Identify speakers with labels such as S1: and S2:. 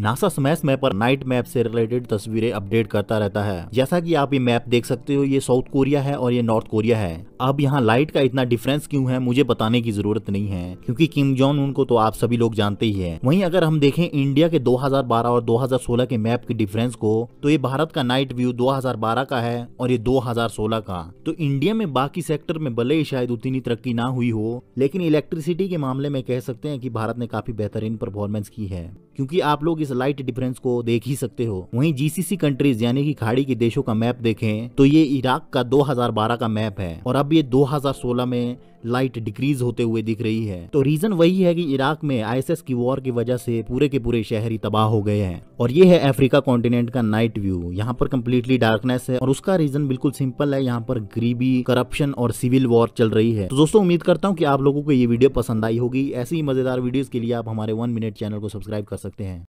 S1: NASA smash map पर night map से related तस्वीरें अपडेट करता रहता है जैसा कि आप ये मैप देख सकते हो ये साउथ कोरिया है और ये नॉर्थ कोरिया है अब यहाँ लाइट का इतना डिफरेंस क्यों है मुझे बताने की जरूरत नहीं है क्योंकि किम जॉन उनको तो आप सभी लोग जानते ही है वहीं अगर हम देखें इंडिया के 2012 और 2016 के मैप के डिफरेंस को तो ये भारत का नाइट व्यू 2012 का है और ये 2016 का तो इंडिया में बाकी सेक्टर में भले ही शायद उतनी तरक्की ना हुई हो लेकिन इलेक्ट्रिसिटी के मामले में कह सकते हैं की भारत ने काफी बेहतरीन परफॉर्मेंस की है क्योंकि आप लोग इस लाइट डिफरेंस को देख ही सकते हो वहीं जीसीसी कंट्रीज यानी कि खाड़ी के देशों का मैप देखें तो ये इराक का 2012 का मैप है और अब अब ये 2016 में लाइट डिक्रीज होते हुए दिख रही है तो रीजन वही है कि इराक में आईएसएस की वॉर की वजह से पूरे के पूरे शहर ही तबाह हो गए हैं और ये है अफ्रीका कॉन्टिनेंट का नाइट व्यू यहाँ पर कम्प्लीटली डार्कनेस है और उसका रीजन बिल्कुल सिंपल है यहाँ पर गरीबी करप्शन और सिविल वॉर चल रही है तो दोस्तों उम्मीद करता हूँ कि आप लोगों को ये वीडियो पसंद आई होगी ऐसी ही मजेदार वीडियो के लिए आप हमारे वन मिनट चैनल को सब्सक्राइब कर सकते हैं